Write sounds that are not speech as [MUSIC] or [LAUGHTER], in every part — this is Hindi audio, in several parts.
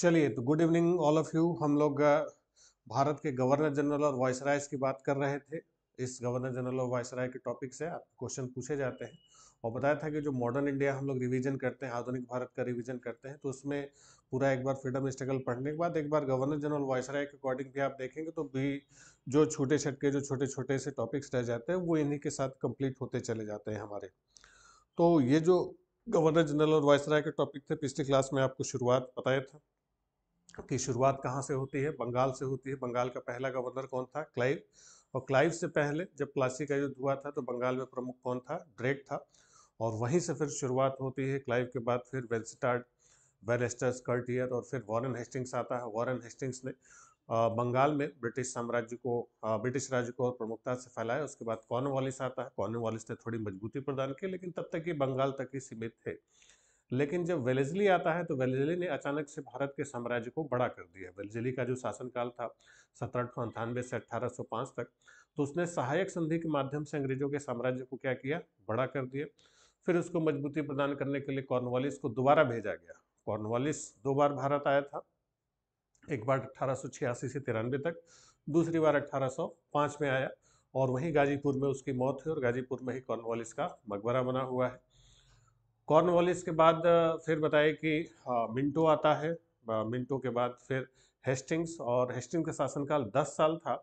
चलिए तो good evening all of you हम लोग भारत के गवर्नर जनरल और राय की बात कर रहे थे इस गवर्नर जनरल और राय के टॉपिक से आपके क्वेश्चन पूछे जाते हैं और बताया था कि जो मॉडर्न इंडिया हम लोग रिवीजन करते हैं आधुनिक भारत का रिवीजन करते हैं तो उसमें पूरा एक बार फ्रीडम स्ट्रगल पढ़ने के बाद एक बार गवर्नर जनरल राय के अकॉर्डिंग भी आप देखेंगे तो भी जो छोटे छटके जो छोटे छोटे से टॉपिक्स रह जाते हैं वो इन्हीं के साथ कंप्लीट होते चले जाते हैं हमारे तो ये जो गवर्नर जनरल और राय के टॉपिक थे पिछली क्लास में आपको शुरुआत बताया था की शुरुआत कहाँ से होती है बंगाल से होती है बंगाल का पहला गवर्नर कौन था क्लाइव और क्लाइव से पहले जब प्लासी का युद्ध हुआ था तो बंगाल में प्रमुख कौन था ड्रेक था और वहीं से फिर शुरुआत होती है क्लाइव के बाद फिर वेलस्टार्ड वेलेस्टर्स कर्टियर और फिर वॉरन हेस्टिंग्स आता है वॉरन हेस्टिंग्स ने बंगाल में ब्रिटिश साम्राज्य को ब्रिटिश राज्य को और प्रमुखता से फैलाया उसके बाद कॉर्नवालिस आता है कॉर्नवालिस ने थोड़ी मजबूती प्रदान की लेकिन तब तक ये बंगाल तक ही सीमित थे लेकिन जब वेलेजली आता है तो वेलेजली ने अचानक से भारत के साम्राज्य को बड़ा कर दिया वेलेजली का जो शासनकाल था सत्रह सौ अंठानवे से अठारह सौ पाँच तक तो उसने सहायक संधि के माध्यम से अंग्रेजों के साम्राज्य को क्या किया बड़ा कर दिया फिर उसको मजबूती प्रदान करने के लिए कॉर्नवालिस को दोबारा भेजा गया कॉर्नवालिस दो बार भारत आया था एक बार अट्ठारह से तिरानवे तक दूसरी बार पाँच में आया और वहीं गाजीपुर में उसकी मौत हुई और गाजीपुर में ही कॉर्नवालिस का मकबरा बना हुआ है कॉर्नवॉलिस के बाद फिर बताए कि हाँ, मिंटो आता है मिंटो के बाद फिर हेस्टिंग्स और हेस्टिंग्स का शासनकाल 10 साल था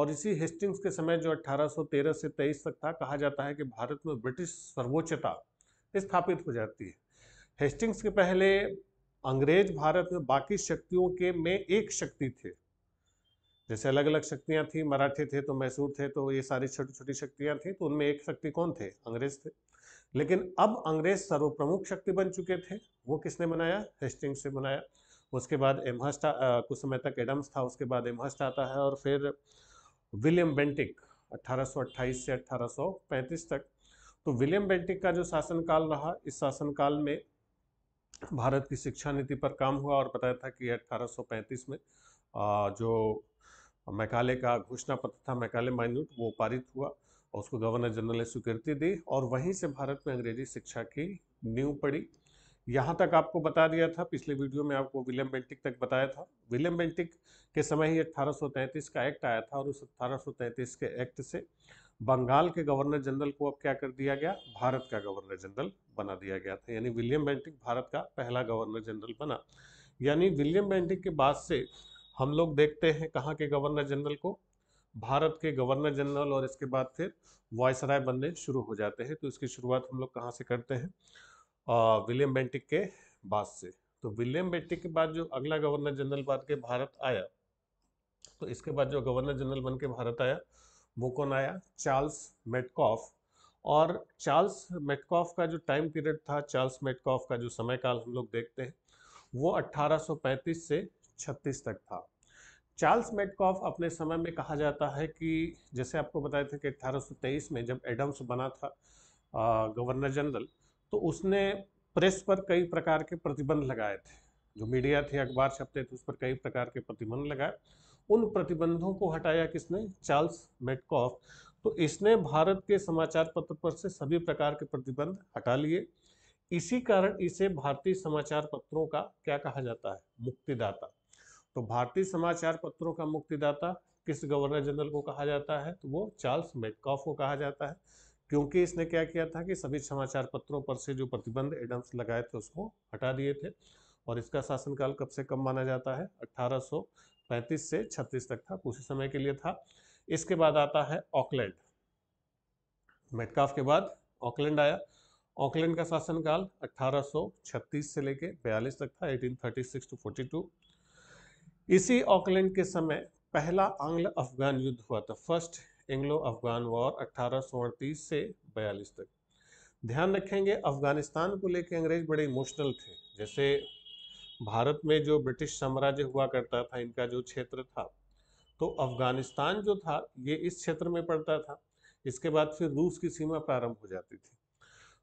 और इसी हेस्टिंग्स के समय जो 1813 से 23 तक था कहा जाता है कि भारत में ब्रिटिश सर्वोच्चता स्थापित हो जाती है हेस्टिंग्स के पहले अंग्रेज भारत में बाकी शक्तियों के में एक शक्ति थे जैसे अलग अलग शक्तियां थी मराठे थे तो मैसूर थे तो ये सारी छोटी छोटी शक्तियां थी तो उनमें एक शक्ति कौन थे अंग्रेज थे लेकिन अब अंग्रेज सर्वप्रमुख शक्ति बन चुके थे वो किसने बनाया हेस्टिंग्स से बनाया उसके बाद एमहस्ट कुछ समय तक एडम्स था उसके बाद एमहस्ट आता है और फिर विलियम बेंटिक 1828 से 1835 तक तो विलियम बेंटिक का जो शासनकाल रहा इस शासनकाल में भारत की शिक्षा नीति पर काम हुआ और बताया था कि 1835 में जो मैकाले का घोषणा पत्र था मैकाले माइन्यूट वो पारित हुआ और उसको गवर्नर जनरल ने स्वीकृति दी और वहीं से भारत में अंग्रेजी शिक्षा की नींव पड़ी यहाँ तक आपको बता दिया था पिछले वीडियो में आपको विलियम बेंटिक तक बताया था विलियम बेंटिक के समय ही 1833 का एक्ट आया था और उस 1833 के एक्ट से बंगाल के गवर्नर जनरल को अब क्या कर दिया गया भारत का गवर्नर जनरल बना दिया गया था यानी विलियम बेंटिक भारत का पहला गवर्नर जनरल बना यानी विलियम बेंटिक के बाद से हम लोग देखते हैं कहाँ के गवर्नर जनरल को भारत के गवर्नर जनरल और इसके बाद फिर वॉयसराय बनने शुरू हो जाते हैं तो इसकी शुरुआत हम लोग कहाँ से करते हैं विलियम बेंटिक के बाद से तो विलियम बेंटिक के बाद जो अगला गवर्नर जनरल बन के भारत आया तो इसके बाद जो गवर्नर जनरल बन के भारत आया वो कौन आया चार्ल्स मेटकॉफ और चार्ल्स मेटकॉफ का जो टाइम पीरियड था चार्ल्स मेटकॉफ का जो समय काल हम लोग देखते हैं वो 1835 से 36 तक था चार्ल्स मेटकॉफ अपने समय में कहा जाता है कि जैसे आपको बताए थे कि 1823 में जब एडम्स बना था गवर्नर जनरल तो उसने प्रेस पर कई प्रकार के प्रतिबंध लगाए थे जो मीडिया थे अखबार छपते थे उस पर कई प्रकार के प्रतिबंध लगाए उन प्रतिबंधों को हटाया किसने चार्ल्स मेटकॉफ तो इसने भारत के समाचार पत्र पर से सभी प्रकार के प्रतिबंध हटा लिए इसी कारण इसे भारतीय समाचार पत्रों का क्या कहा जाता है मुक्तिदाता तो भारतीय समाचार पत्रों का मुक्तिदाता किस गवर्नर जनरल को कहा जाता है तो वो चार्ल्स मेटकॉफ को कहा जाता है क्योंकि इसने क्या किया था कि सभी समाचार पत्रों पर से जो प्रतिबंध एडम्स लगाए थे उसको हटा दिए थे और इसका शासनकाल कब से कम माना जाता है 1835 से 36 तक था उसी समय के लिए था इसके बाद आता है ऑकलैंड मेटकाफ के बाद ऑकलैंड आया ऑकलैंड का शासनकाल 1836 से लेके 42 तक था 1836 टू टू इसी ऑकलैंड के समय पहला आंग्लो अफगान युद्ध हुआ था फर्स्ट एंग्लो अफगान वॉर अट्ठारह से बयालीस तक ध्यान रखेंगे अफगानिस्तान को लेकर अंग्रेज बड़े इमोशनल थे जैसे भारत में जो ब्रिटिश साम्राज्य हुआ करता था इनका जो क्षेत्र था तो अफगानिस्तान जो था ये इस क्षेत्र में पड़ता था इसके बाद फिर रूस की सीमा प्रारंभ हो जाती थी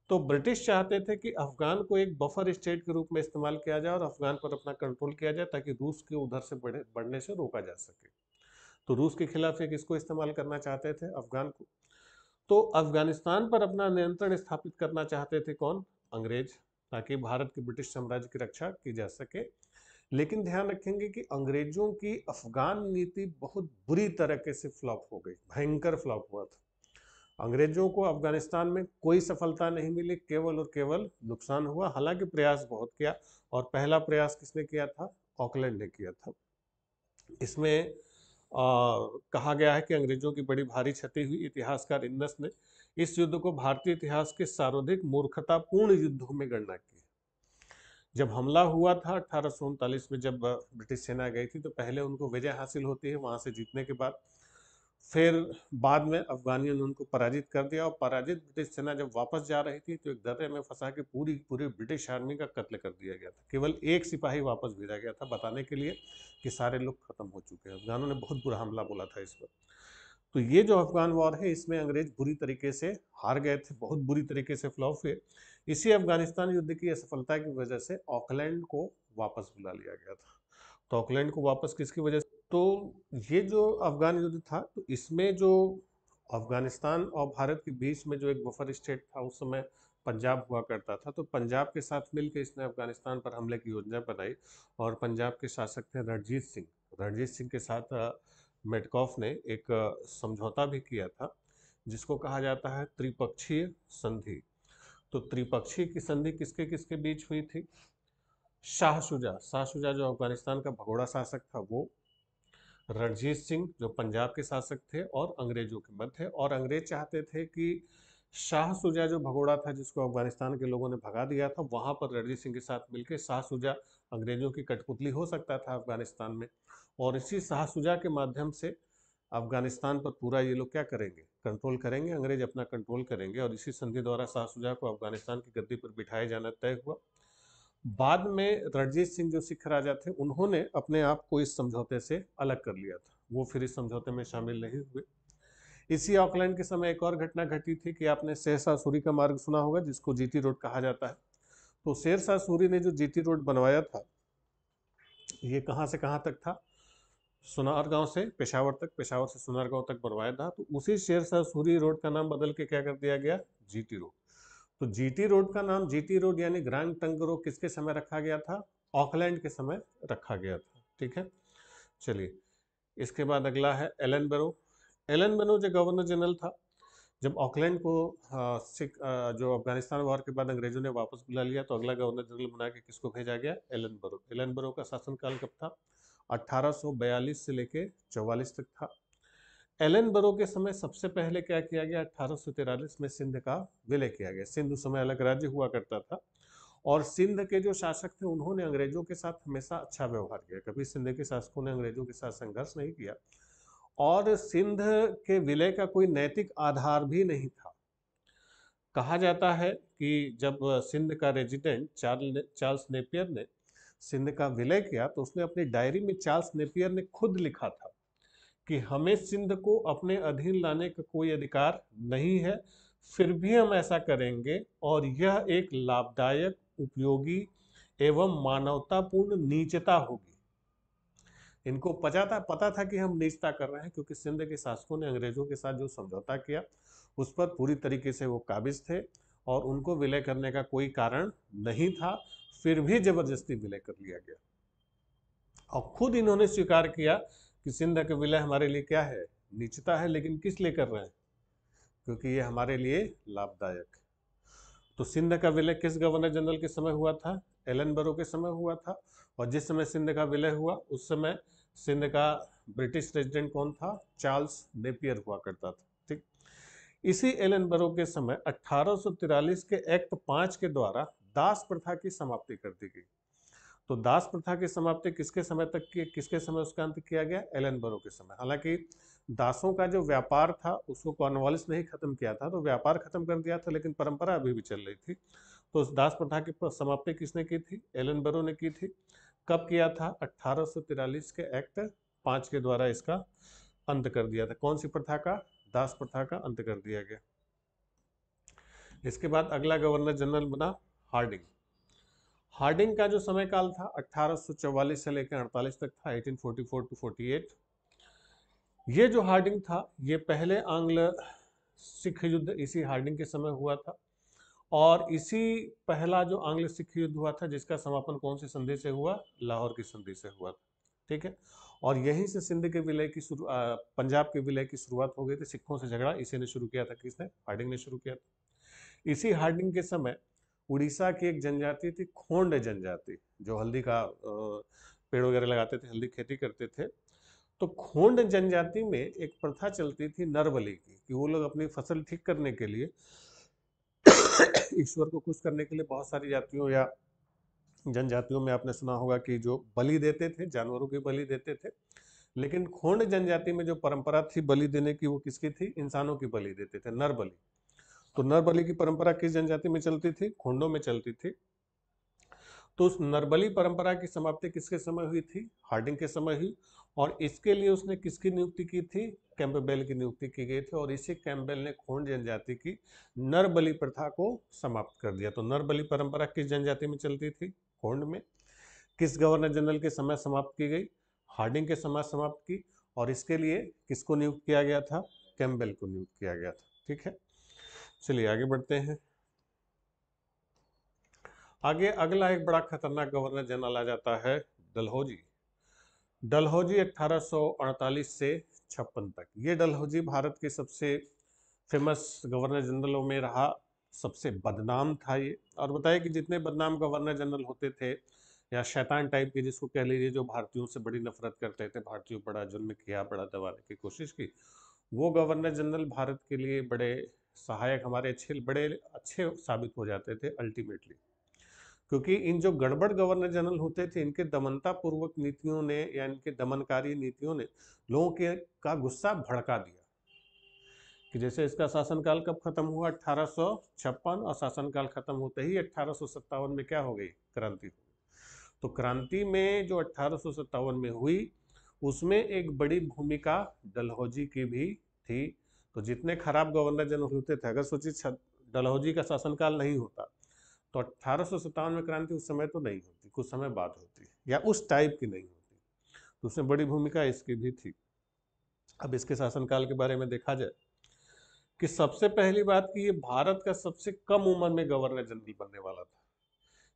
तो ब्रिटिश चाहते थे कि अफगान को एक बफर स्टेट के रूप में इस्तेमाल किया जाए और अफगान पर अपना कंट्रोल किया जाए ताकि रूस के उधर से बढ़े बढ़ने से रोका जा सके तो रूस के खिलाफ एक इसको इस्तेमाल करना चाहते थे अफगान को तो अफगानिस्तान पर अपना नियंत्रण स्थापित करना चाहते थे कौन अंग्रेज ताकि भारत के ब्रिटिश साम्राज्य की रक्षा की जा सके लेकिन ध्यान रखेंगे कि अंग्रेजों की अफगान नीति बहुत बुरी तरीके से फ्लॉप हो गई भयंकर फ्लॉप हुआ था अंग्रेजों को अफगानिस्तान में कोई सफलता नहीं मिली केवल और केवल नुकसान हुआ हालांकि प्रयास बहुत किया और पहला प्रयास किसने किया था ऑकलैंड ने किया था इसमें आ, कहा गया है कि अंग्रेजों की बड़ी भारी क्षति हुई इतिहासकार इंदस ने इस युद्ध को भारतीय इतिहास के सर्वाधिक मूर्खतापूर्ण युद्धों में गणना की जब हमला हुआ था अठारह में जब ब्रिटिश सेना गई थी तो पहले उनको विजय हासिल होती है वहां से जीतने के बाद फिर बाद में अफगानियों ने उनको पराजित कर दिया और पराजित ब्रिटिश सेना जब वापस जा रही थी तो एक दर्रे में फंसा के पूरी पूरी ब्रिटिश आर्मी का कत्ल कर दिया गया था केवल एक सिपाही वापस भेजा गया था बताने के लिए कि सारे लोग ख़त्म हो चुके हैं अफगानों ने बहुत बुरा हमला बोला था इस पर तो ये जो अफगान वॉर है इसमें अंग्रेज बुरी तरीके से हार गए थे बहुत बुरी तरीके से फ्लॉप हुए इसी अफगानिस्तान युद्ध की असफलता की वजह से ऑकलैंड को वापस बुला लिया गया था तो ऑकलैंड को वापस किसकी वजह से तो ये जो अफगान युद्ध था तो इसमें जो अफगानिस्तान और भारत के बीच में जो एक बफर स्टेट था उस समय पंजाब हुआ करता था तो पंजाब के साथ मिलकर इसने अफगानिस्तान पर हमले की योजना बनाई और पंजाब के शासक थे रणजीत सिंह रणजीत सिंह के साथ मेटकॉफ ने एक समझौता भी किया था जिसको कहा जाता है त्रिपक्षीय संधि तो त्रिपक्षीय की संधि किसके किसके बीच हुई थी शाह शुजा शाह शुजा जो अफगानिस्तान का भगोड़ा शासक था वो रणजीत सिंह जो पंजाब के शासक थे और अंग्रेजों के मध्य और अंग्रेज चाहते थे कि शाह सुजा जो भगोड़ा था जिसको अफगानिस्तान के लोगों ने भगा दिया था वहाँ पर रणजीत सिंह के साथ मिलकर शाह सुजा अंग्रेजों की कठपुतली हो सकता था अफगानिस्तान में और इसी शाह सुजा के माध्यम से अफगानिस्तान पर पूरा ये लोग क्या करेंगे कंट्रोल करेंगे अंग्रेज अपना कंट्रोल करेंगे और इसी संधि द्वारा शाह सुजा को अफगानिस्तान की गद्दी पर बिठाया जाना तय हुआ बाद में रणजीत सिंह जो सिख राजा थे उन्होंने अपने आप को इस समझौते से अलग कर लिया था वो फिर इस समझौते में शामिल नहीं हुए इसी ऑकलैंड के समय एक और घटना घटी थी कि आपने शेरशाह सूरी का मार्ग सुना होगा जिसको जीटी रोड कहा जाता है तो शेरशाह सूरी ने जो जीटी रोड बनवाया था ये कहाँ से कहाँ तक था सुनार गांव से पेशावर तक पेशावर से सुनार गांव तक बनवाया था तो उसी शेरशाह सूरी रोड का नाम बदल के क्या कर दिया गया जीटी रोड तो जीटी रोड का नाम जीटी रोड यानी ग्रैंड टंक रोड किसके समय रखा गया था ऑकलैंड के समय रखा गया था ठीक है चलिए इसके बाद अगला है एलन बरो एलन बनो जो गवर्नर जनरल था जब ऑकलैंड को आ, आ, जो अफगानिस्तान वॉर के बाद अंग्रेजों ने वापस बुला लिया तो अगला गवर्नर जनरल बना के किसको भेजा गया एलन बरो एलन बरो का शासनकाल कब था 1842 से लेके 44 तक था एलन बरो के समय सबसे पहले क्या किया गया अठारह में सिंध का विलय किया गया सिंध उस समय अलग राज्य हुआ करता था और सिंध के जो शासक थे उन्होंने अंग्रेजों के साथ हमेशा अच्छा व्यवहार किया कभी सिंध के शासकों ने अंग्रेजों के साथ संघर्ष नहीं किया और सिंध के विलय का कोई नैतिक आधार भी नहीं था कहा जाता है कि जब सिंध का रेजिडेंट चार्ल चार्ल्स नेपियर ने सिंध का विलय किया तो उसने अपनी डायरी में चार्ल्स नेपियर ने खुद लिखा था कि हमें सिंध को अपने अधीन लाने का कोई अधिकार नहीं है फिर भी हम ऐसा करेंगे और यह एक लाभदायक उपयोगी एवं मानवतापूर्ण नीचता होगी इनको पता था पता था कि हम नीचता कर रहे हैं क्योंकि सिंध के शासकों ने अंग्रेजों के साथ जो समझौता किया उस पर पूरी तरीके से वो काबिज थे और उनको विलय करने का कोई कारण नहीं था फिर भी जबरदस्ती विलय कर लिया गया और खुद इन्होंने स्वीकार किया कि सिंध का विलय हमारे लिए क्या है नीचता है लेकिन किस लिए कर रहे हैं क्योंकि ये हमारे लिए लाभदायक तो सिंध का विलय किस गवर्नर जनरल के समय हुआ था एलन बरो के समय हुआ था और जिस समय सिंध का विलय हुआ उस समय सिंध का ब्रिटिश रेजिडेंट कौन था चार्ल्स नेपियर हुआ करता था ठीक इसी एलन बरो के समय अट्ठारह के एक्ट पांच के द्वारा दास प्रथा की समाप्ति कर दी गई तो दास प्रथा की समाप्ति किसके समय तक की किसके समय उसका अंत किया गया एलन बरो के समय हालांकि दासों का जो व्यापार था उसको कॉर्नवालिस ने ही खत्म किया था तो व्यापार खत्म कर दिया था लेकिन परंपरा अभी भी चल रही थी तो उस दास प्रथा की समाप्ति किसने की थी एलन बरो ने की थी कब किया था अट्ठारह के एक्ट पांच के द्वारा इसका अंत कर दिया था कौन सी प्रथा का दास प्रथा का अंत कर दिया गया इसके बाद अगला गवर्नर जनरल बना हार्डिंग हार्डिंग का जो समय काल था 1844 से लेकर 48 तक था 1844 टू 48 ये जो हार्डिंग था ये पहले आंग्ल सिख युद्ध इसी हार्डिंग के समय हुआ था और इसी पहला जो आंग्ल सिख युद्ध हुआ था जिसका समापन कौन से संधि से हुआ लाहौर की संधि से हुआ था ठीक है और यहीं से सिंध के विलय की शुरू पंजाब के विलय की शुरुआत हो गई थी सिखों से झगड़ा इसी ने शुरू किया था किसने हार्डिंग ने शुरू किया था इसी हार्डिंग के समय उड़ीसा की एक जनजाति थी खोंड जनजाति जो हल्दी का पेड़ वगैरह लगाते थे हल्दी खेती करते थे तो खोंड जनजाति में एक प्रथा चलती थी नरबली की कि वो लोग अपनी फसल ठीक करने के लिए ईश्वर को खुश करने के लिए बहुत सारी जातियों या जनजातियों में आपने सुना होगा कि जो बलि देते थे जानवरों की बलि देते थे लेकिन खोंड जनजाति में जो परंपरा थी बलि देने की वो किसकी थी इंसानों की बलि देते थे नर बलि तो नरबली की परंपरा किस जनजाति में चलती थी खोंडो में चलती थी तो उस नरबली परंपरा की समाप्ति किसके समय हुई थी हार्डिंग के समय हुई और इसके लिए उसने किसकी नियुक्ति की थी कैंपबेल की नियुक्ति की गई थी और इसी कैंपबेल ने खोंड जनजाति की नरबली प्रथा को समाप्त कर दिया तो नरबली परंपरा किस जनजाति में चलती थी खोंड में किस गवर्नर जनरल के समय समाप्त की गई हार्डिंग के समय समाप्त की और इसके लिए किसको नियुक्त किया गया था कैंपबेल को नियुक्त किया गया था ठीक है चलिए आगे बढ़ते हैं आगे अगला एक बड़ा खतरनाक गवर्नर जनरल आ जाता है डलहौजी डलहौजी 1848 से छप्पन तक ये डलहौजी भारत के सबसे फेमस गवर्नर जनरलों में रहा सबसे बदनाम था ये और बताया कि जितने बदनाम गवर्नर जनरल होते थे या शैतान टाइप के जिसको कह लीजिए जो भारतीयों से बड़ी नफरत करते थे भारतीयों बड़ा जुर्म किया बड़ा दबाने की कोशिश की वो गवर्नर जनरल भारत के लिए बड़े सहायक हमारे अच्छे बड़े अच्छे साबित हो जाते थे अल्टीमेटली क्योंकि इन जो गड़बड़ गवर्नर जनरल होते थे इनके दमनतापूर्वक नीतियों ने या इनके दमनकारी नीतियों ने लोगों के का गुस्सा भड़का दिया कि जैसे इसका शासनकाल कब खत्म हुआ अठारह और शासनकाल खत्म होते ही अठारह में क्या हो गई क्रांति तो क्रांति में जो अठारह में हुई उसमें एक बड़ी भूमिका डलहौजी की भी थी तो जितने खराब गवर्नर जनरल होते थे अगर सोचिए डलहौजी का शासनकाल नहीं होता तो अट्ठारह में क्रांति उस समय तो नहीं होती कुछ समय बाद होती या उस टाइप की नहीं होती तो उसमें बड़ी भूमिका इसकी भी थी अब इसके शासनकाल के बारे में देखा जाए कि सबसे पहली बात कि ये भारत का सबसे कम उम्र में गवर्नर जनरल बनने वाला था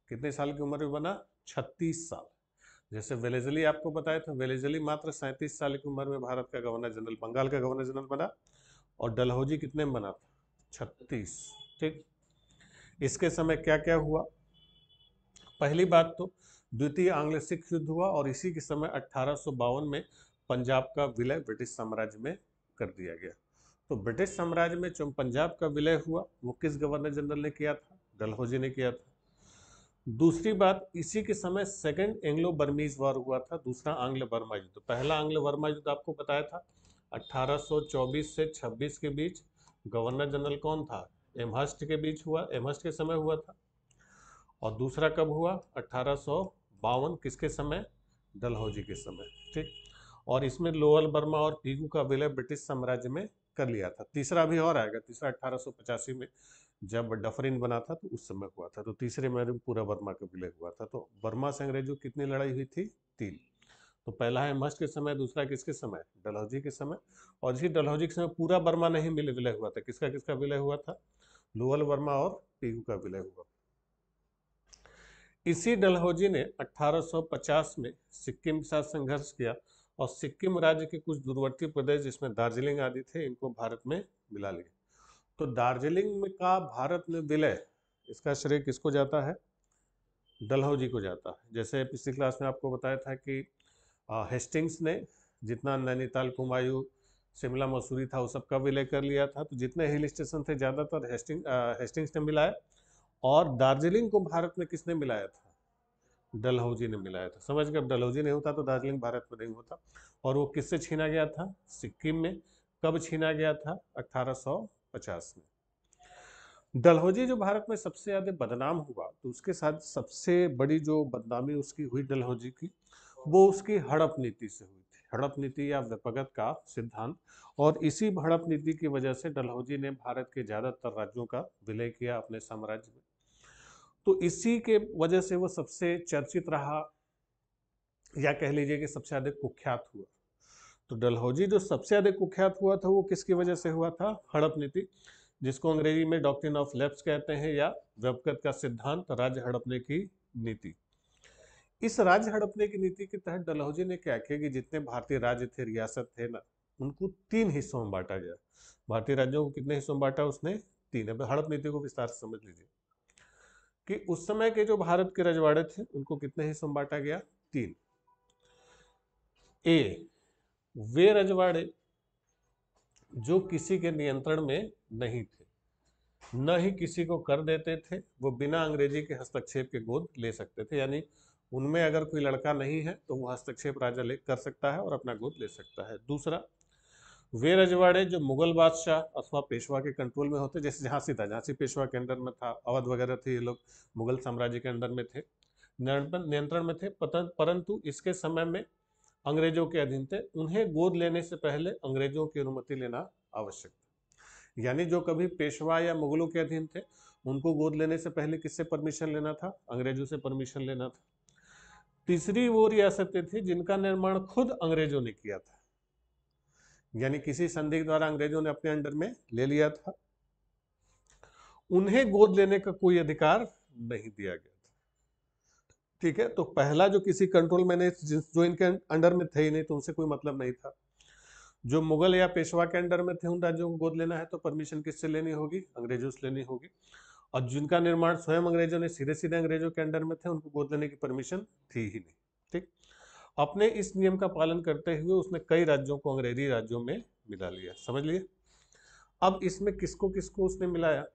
कितने साल की उम्र में बना छत्तीस साल जैसे वेलेजली आपको बताया था वेलेजली मात्र सैंतीस साल की उम्र में भारत का गवर्नर जनरल बंगाल का गवर्नर जनरल बना और डलहौजी कितने में बना था छत्तीस ठीक इसके समय क्या क्या हुआ पहली बात तो द्वितीय आंग्ल सिख युद्ध हुआ और इसी के समय अट्ठारह में पंजाब का विलय ब्रिटिश साम्राज्य में कर दिया गया तो ब्रिटिश साम्राज्य में जो पंजाब का विलय हुआ वो किस गवर्नर जनरल ने किया था डलहौजी ने किया था दूसरी बात इसी के समय सेकेंड एंग्लो बर्मीज वॉर हुआ था दूसरा आंग्ल वर्मा युद्ध पहला आंग्ल वर्मा युद्ध आपको बताया था 1824 से 26 के बीच गवर्नर जनरल कौन था एमहस्ट के बीच हुआ एमहस्ट के समय हुआ था और दूसरा कब हुआ अठारह किसके समय डलहौजी के समय ठीक और इसमें लोअर बर्मा और पीगू का विलय ब्रिटिश साम्राज्य में कर लिया था तीसरा भी और आएगा तीसरा अठारह में जब डफरिन बना था तो उस समय हुआ था तो तीसरे में पूरा बर्मा का विलय हुआ था तो बर्मा से अंग्रेजों कितनी लड़ाई हुई थी तीन तो पहला है मस्ट के समय दूसरा किसके समय डलहौजी के समय और इसी डलहौजी के समय पूरा वर्मा नहीं मिले विलय हुआ था किसका किसका विलय हुआ था लोअल वर्मा और पीयू का विलय हुआ इसी डलहौजी ने 1850 में सिक्किम के साथ संघर्ष किया और सिक्किम राज्य के कुछ दूरवर्ती प्रदेश जिसमें दार्जिलिंग आदि थे इनको भारत में मिला लिया तो दार्जिलिंग में का भारत में विलय इसका श्रेय किसको जाता है डलहौजी को जाता है जैसे पिछली क्लास में आपको बताया था कि हेस्टिंग्स ने जितना नैनीताल कुमायू शिमला मसूरी था उस सबका विलय कर लिया था तो जितने हिल स्टेशन थे ज़्यादातर हेस्टिंग हेस्टिंग्स ने मिलाया और दार्जिलिंग को भारत में किसने मिलाया था डलहौजी ने मिलाया था समझ गए डलहौजी नहीं होता तो दार्जिलिंग भारत में नहीं होता और वो किससे छीना गया था सिक्किम में कब छीना गया था 1850 में डलहौजी जो भारत में सबसे ज़्यादा बदनाम हुआ तो उसके साथ सबसे बड़ी जो बदनामी उसकी हुई डलहौजी की वो उसकी हड़प नीति से हुई थी हड़प नीति या व्यपगत का सिद्धांत और इसी हड़प नीति की वजह से डलहौजी ने भारत के ज़्यादातर राज्यों का विलय किया अपने साम्राज्य में तो इसी के वजह से वो सबसे चर्चित रहा या कह लीजिए कि सबसे अधिक कुख्यात हुआ तो डलहौजी जो सबसे अधिक कुख्यात हुआ था वो किसकी वजह से हुआ था हड़प नीति जिसको अंग्रेजी में डॉक्ट्रिन ऑफ लेप्स कहते हैं या व्यपगत का सिद्धांत राज्य हड़पने की नीति इस राज्य हड़पने की नीति के तहत डलहौजी ने क्या किया कि जितने भारतीय राज्य थे रियासत थे ना उनको तीन हिस्सों में बांटा गया भारतीय राज्यों को कितने हिस्सों में बांटा उसने तीन अब हड़प नीति को विस्तार से समझ लीजिए कि उस समय के जो भारत के रजवाड़े थे उनको कितने हिस्सों में बांटा गया तीन ए वे रजवाड़े जो किसी के नियंत्रण में नहीं थे न ही किसी को कर देते थे वो बिना अंग्रेजी के हस्तक्षेप के गोद ले सकते थे यानी उनमें अगर कोई लड़का नहीं है तो वो हस्तक्षेप राजा ले कर सकता है और अपना गोद ले सकता है दूसरा वे रजवाड़े जो मुगल बादशाह अथवा पेशवा के कंट्रोल में होते जैसे झांसी था झांसी पेशवा के अंडर में था अवध वगैरह थे ये लोग मुगल साम्राज्य के अंडर में थे नियंत्रण में थे परंतु इसके समय में अंग्रेजों के अधीन थे उन्हें गोद लेने से पहले अंग्रेजों की अनुमति लेना आवश्यक था यानी जो कभी पेशवा या मुगलों के अधीन थे उनको गोद लेने से पहले किससे परमिशन लेना था अंग्रेजों से परमिशन लेना था तीसरी वो रियासतें थी जिनका निर्माण खुद अंग्रेजों ने किया था यानी किसी संदिग्ध द्वारा अंग्रेजों ने अपने अंडर में ले लिया था उन्हें गोद लेने का कोई अधिकार नहीं दिया गया था ठीक है तो पहला जो किसी कंट्रोल में नहीं जो इनके अंडर में थे ही नहीं तो उनसे कोई मतलब नहीं था जो मुगल या पेशवा के अंडर में थे उन राज्यों को गोद लेना है तो परमिशन किससे लेनी होगी अंग्रेजों से लेनी होगी और जिनका निर्माण स्वयं अंग्रेजों ने सीधे सीधे अंग्रेजों के अंडर में थे उनको गोद लेने की परमिशन थी ही नहीं ठीक अपने इस नियम का पालन करते हुए उसने कई राज्यों को अंग्रेजी राज्यों में मिला लिया समझ लिए अब इसमें किसको किसको उसने मिलाया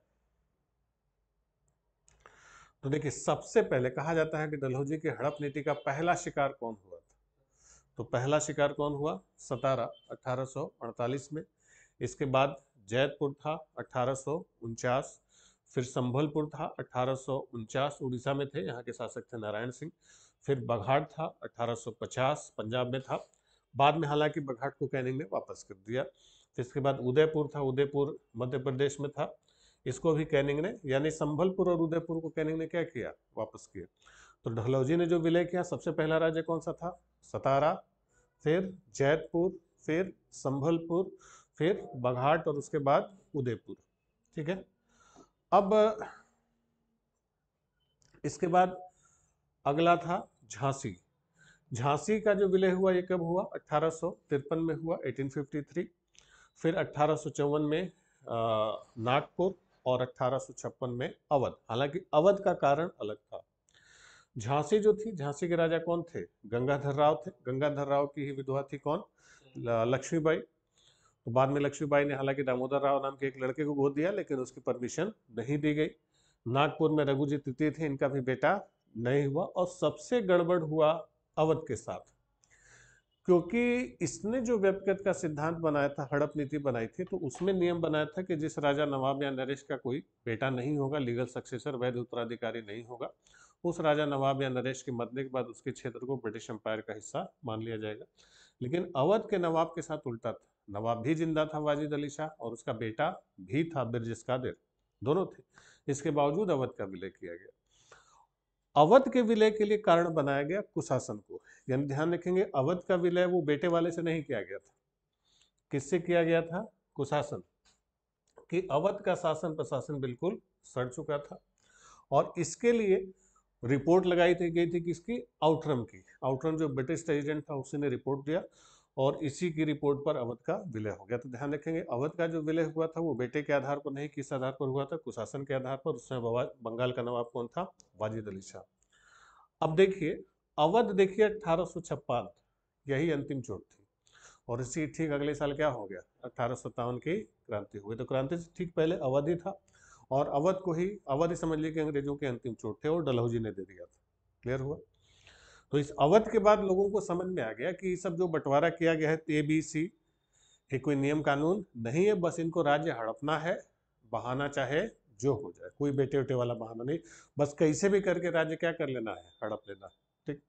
तो देखिए सबसे पहले कहा जाता है कि डलहौजी की हड़प नीति का पहला शिकार कौन हुआ था तो पहला शिकार कौन हुआ सतारा 1848 में इसके बाद जैतपुर था अठारह फिर संभलपुर था अठारह उड़ीसा में थे यहाँ के शासक थे नारायण सिंह फिर बघाट था 1850 पंजाब में था बाद में हालांकि बघाट को कैनिंग ने वापस कर दिया फिर इसके बाद उदयपुर था उदयपुर मध्य प्रदेश में था इसको भी कैनिंग ने यानी संभलपुर और उदयपुर को कैनिंग ने क्या किया वापस किया तो ढहलौजी ने जो विलय किया सबसे पहला राज्य कौन सा था सतारा फिर जैतपुर फिर संभलपुर फिर बघाट और उसके बाद उदयपुर ठीक है अब इसके बाद अगला था झांसी झांसी का जो विलय हुआ ये कब हुआ अठारह में हुआ 1853 फिर अट्ठारह में नागपुर और अट्ठारह में अवध हालांकि अवध का कारण अलग था झांसी जो थी झांसी के राजा कौन थे गंगाधर राव थे गंगाधर राव की ही विधवा थी कौन लक्ष्मीबाई तो बाद में लक्ष्मीबाई ने हालांकि दामोदर राव नाम के एक लड़के को गोद दिया लेकिन उसकी परमिशन नहीं दी गई नागपुर में रघुजी तृतीय थे इनका भी बेटा नहीं हुआ और सबसे गड़बड़ हुआ अवध के साथ क्योंकि इसने जो व्यक्तिगत का सिद्धांत बनाया था हड़प नीति बनाई थी तो उसमें नियम बनाया था कि जिस राजा नवाब या नरेश का कोई बेटा नहीं होगा लीगल सक्सेसर वैध उत्तराधिकारी नहीं होगा उस राजा नवाब या नरेश के मरने के बाद उसके क्षेत्र को ब्रिटिश एम्पायर का हिस्सा मान लिया जाएगा लेकिन अवध के नवाब के साथ उल्टा था नवाब भी जिंदा था वाजिद अली शाह और उसका बेटा भी था बिरजिस कादिर दोनों थे इसके बावजूद अवध का विलय किया गया अवध के विलय के लिए कारण बनाया गया कुशासन को यानी ध्यान रखेंगे अवध का विलय वो बेटे वाले से नहीं किया गया था किससे किया गया था कुशासन कि अवध का शासन प्रशासन बिल्कुल सड़ चुका था और इसके लिए रिपोर्ट लगाई थी गई थी किसकी आउटरम की आउटरम जो ब्रिटिश रेजिडेंट था उसी ने रिपोर्ट दिया और इसी की रिपोर्ट पर अवध का विलय हो गया तो ध्यान रखेंगे अवध का जो विलय हुआ था वो बेटे के आधार पर नहीं किस आधार पर हुआ था कुशासन के आधार पर उसमें बंगाल का नवाब कौन था वाजिद अली शाह अब देखिए अवध देखिए अठारह यही अंतिम चोट थी और इसी ठीक अगले साल क्या हो गया अठारह की क्रांति हुई तो क्रांति से ठीक पहले अवध ही था और अवध को ही अवध समझ लीजिए कि अंग्रेजों के अंतिम चोट थे और डलहौजी ने दे दिया था क्लियर हुआ तो इस अवध के बाद लोगों को समझ में आ गया कि ये सब जो बंटवारा किया गया है ए बी सी ये कोई नियम कानून नहीं है बस इनको राज्य हड़पना है बहाना चाहे जो हो जाए कोई बेटे उटे वाला बहाना नहीं बस कैसे भी करके राज्य क्या कर लेना है हड़प लेना है ठीक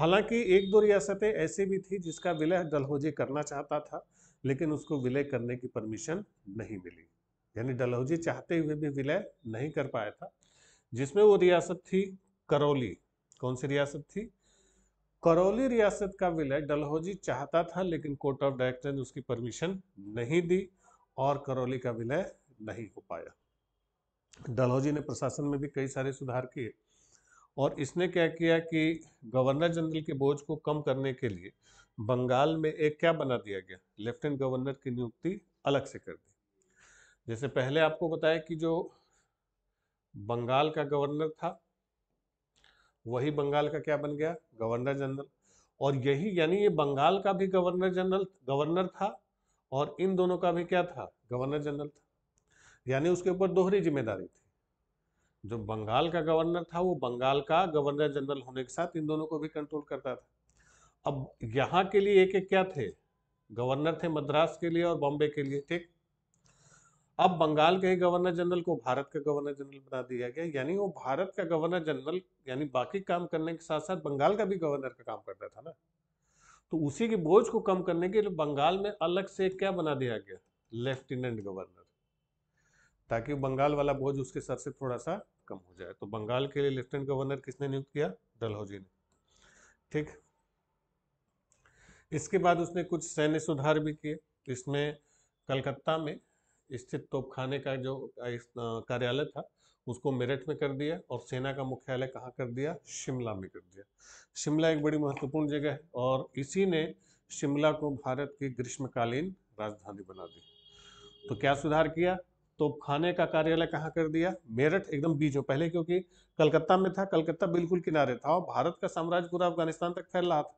हालांकि एक दो रियासतें ऐसी भी थी जिसका विलय डलहौजी करना चाहता था लेकिन उसको विलय करने की परमिशन नहीं मिली यानी डलहौजी चाहते हुए भी विलय नहीं कर पाया था जिसमें वो रियासत थी करौली कौन सी रियासत थी करौली रियासत का विलय डलहौजी चाहता था लेकिन कोर्ट ऑफ डायरेक्टर ने उसकी परमिशन नहीं दी और करौली का विलय नहीं हो पाया डलहौजी ने प्रशासन में भी कई सारे सुधार किए और इसने क्या किया कि गवर्नर जनरल के बोझ को कम करने के लिए बंगाल में एक क्या बना दिया गया लेफ्टिनेंट गवर्नर की नियुक्ति अलग से कर दी जैसे पहले आपको बताया कि जो बंगाल का गवर्नर था वही बंगाल का क्या बन गया गवर्नर जनरल और यही यानी ये बंगाल का भी गवर्नर जनरल गवर्नर था और इन दोनों का भी क्या था गवर्नर जनरल था यानी उसके ऊपर दोहरी जिम्मेदारी थी जो बंगाल का गवर्नर था वो बंगाल का गवर्नर जनरल होने के साथ इन दोनों को भी कंट्रोल करता था अब यहाँ के लिए एक एक क्या थे गवर्नर थे मद्रास के लिए और बॉम्बे के लिए ठीक अब बंगाल के गवर्नर जनरल को भारत का गवर्नर जनरल बना दिया गया यानी वो भारत का गवर्नर जनरल यानी बाकी काम करने के साथ साथ बंगाल का भी गवर्नर का काम करता था ना तो उसी के बोझ को कम करने के लिए बंगाल में अलग से क्या बना दिया गया लेफ्टिनेंट गवर्नर ताकि बंगाल वाला बोझ उसके सर से थोड़ा सा कम हो जाए तो बंगाल के लिए लेफ्टिनेंट गवर्नर किसने नियुक्त किया डलहौजी ने ठीक इसके बाद उसने कुछ सैन्य सुधार भी किए इसमें कलकत्ता में स्थित तोपखाने का जो कार्यालय था उसको मेरठ में कर दिया और सेना का मुख्यालय कहाँ कर दिया शिमला में कर दिया शिमला एक बड़ी महत्वपूर्ण जगह है और इसी ने शिमला को भारत की ग्रीष्मकालीन राजधानी बना दी तो क्या सुधार किया तोपखाने का कार्यालय कहाँ कर दिया मेरठ एकदम बीजों पहले क्योंकि कलकत्ता में था कलकत्ता बिल्कुल किनारे था और भारत का साम्राज्य पूरा अफगानिस्तान तक फैल रहा था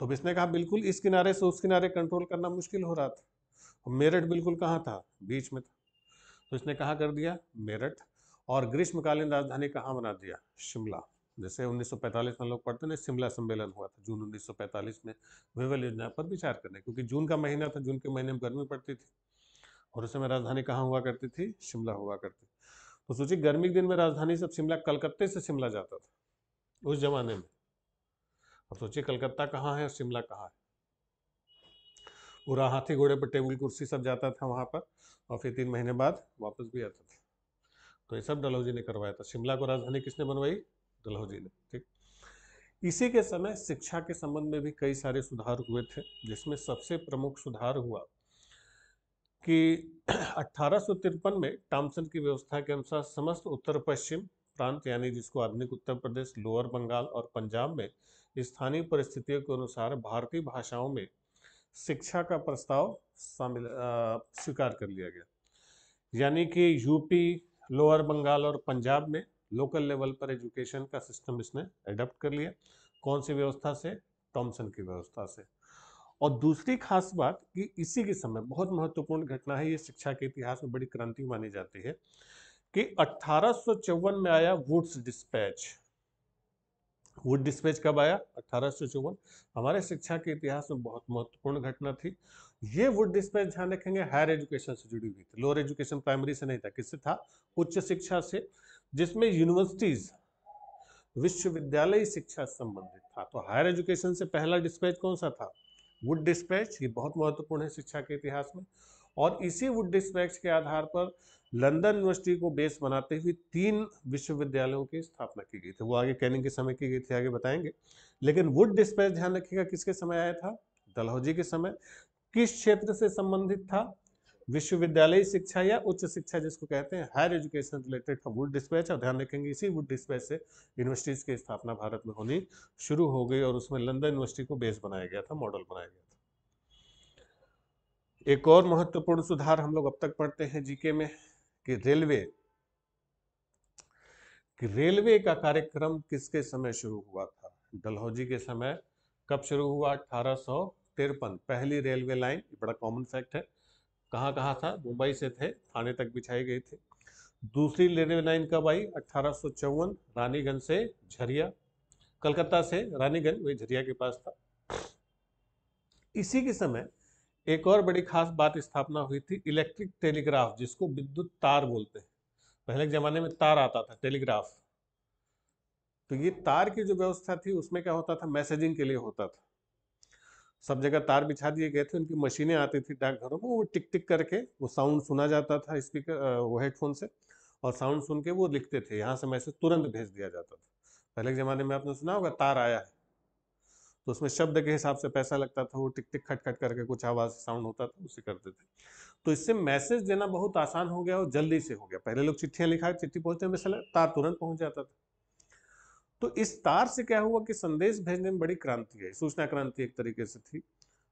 तो इसने कहा बिल्कुल इस किनारे से उस किनारे कंट्रोल करना मुश्किल हो रहा था मेरठ बिल्कुल कहाँ था बीच में था तो इसने कहाँ कर दिया मेरठ और ग्रीष्मकालीन राजधानी कहाँ बना दिया शिमला जैसे 1945 में लोग पढ़ते ना शिमला सम्मेलन हुआ था जून 1945 में विवल योजना पर विचार करने क्योंकि जून का महीना था जून के महीने में गर्मी पड़ती थी और उस समय राजधानी कहाँ हुआ करती थी शिमला हुआ करती तो सोचिए गर्मी के दिन में राजधानी सब शिमला कलकत्ते से शिमला जाता था उस जमाने में और सोचिए कलकत्ता कहाँ है और शिमला कहाँ है पूरा हाथी घोड़े पर टेबल कुर्सी सब जाता था वहाँ पर और फिर तीन महीने बाद वापस भी आता था तो ये सब डलहौजी ने करवाया था शिमला को राजधानी किसने बनवाई डलहौजी ने ठीक इसी के समय शिक्षा के संबंध में भी कई सारे सुधार हुए थे जिसमें सबसे प्रमुख सुधार हुआ कि [CLEARS THROAT] अठारह में टामसन की व्यवस्था के अनुसार समस्त उत्तर पश्चिम प्रांत यानी जिसको आधुनिक उत्तर प्रदेश लोअर बंगाल और पंजाब में स्थानीय परिस्थितियों के अनुसार भारतीय भाषाओं में शिक्षा का प्रस्ताव शामिल स्वीकार कर लिया गया यानी कि यूपी लोअर बंगाल और पंजाब में लोकल लेवल पर एजुकेशन का सिस्टम इसने अडोप्ट कर लिया कौन सी व्यवस्था से टॉमसन की व्यवस्था से और दूसरी खास बात कि इसी के समय बहुत महत्वपूर्ण घटना है ये शिक्षा के इतिहास में बड़ी क्रांति मानी जाती है कि अठारह में आया वुड्स डिस्पैच वुड डिस्पैच कब आया अठारह हमारे शिक्षा के इतिहास में बहुत महत्वपूर्ण घटना थी ये वुड डिस्पैच ध्यान रखेंगे हायर एजुकेशन से जुड़ी हुई थी लोअर एजुकेशन प्राइमरी से नहीं था किससे था उच्च शिक्षा से जिसमें यूनिवर्सिटीज विश्वविद्यालय शिक्षा से संबंधित था तो हायर एजुकेशन से पहला डिस्पैच कौन सा था वुड डिस्पैच ये बहुत महत्वपूर्ण है शिक्षा के इतिहास में और इसी वुड डिस्पैक्स के आधार पर लंदन यूनिवर्सिटी को बेस बनाते हुए तीन विश्वविद्यालयों की स्थापना की गई थी वो आगे कैनिंग के समय की गई थी आगे बताएंगे लेकिन वुड डिस्पैच ध्यान रखिएगा किसके समय आया था दलहौजी के समय किस क्षेत्र से संबंधित था विश्वविद्यालय शिक्षा या उच्च शिक्षा जिसको कहते हैं हायर एजुकेशन रिलेटेड था वुड डिस्पैच और ध्यान रखेंगे इसी वुड डिस्पैच से यूनिवर्सिटीज़ की स्थापना भारत में होनी शुरू हो गई और उसमें लंदन यूनिवर्सिटी को बेस बनाया गया था मॉडल बनाया गया था एक और महत्वपूर्ण सुधार हम लोग अब तक पढ़ते हैं जीके में कि रेलवे कि रेलवे का कार्यक्रम किसके समय शुरू हुआ था डलहौजी के समय कब शुरू हुआ अठारह सौ तिरपन पहली रेलवे लाइन बड़ा कॉमन फैक्ट है कहाँ कहाँ था मुंबई से थे थाने तक बिछाई गई थी दूसरी रेलवे लाइन कब आई अट्ठारह रानीगंज से झरिया कलकत्ता से रानीगंज वही झरिया के पास था इसी के समय एक और बड़ी खास बात स्थापना हुई थी इलेक्ट्रिक टेलीग्राफ जिसको विद्युत तार बोलते हैं पहले के ज़माने में तार आता था टेलीग्राफ तो ये तार की जो व्यवस्था थी उसमें क्या होता था मैसेजिंग के लिए होता था सब जगह तार बिछा दिए गए थे उनकी मशीनें आती थी डाकघरों में वो टिक टिक करके वो साउंड सुना जाता था स्पीकर वो हेडफोन से और साउंड सुन के वो लिखते थे यहाँ से मैसेज तुरंत भेज दिया जाता था पहले के ज़माने में आपने सुना होगा तार आया है तो उसमें शब्द के हिसाब से पैसा लगता था वो टिक टिक खट खट करके कुछ आवाज़ साउंड होता था उसे करते थे तो इससे मैसेज देना बहुत आसान हो गया और जल्दी से हो गया पहले लोग चिट्ठियां लिखा चिट्ठी पहुंचते हमें तार तुरंत पहुंच जाता था तो इस तार से क्या हुआ कि संदेश भेजने में बड़ी क्रांति है सूचना क्रांति एक तरीके से थी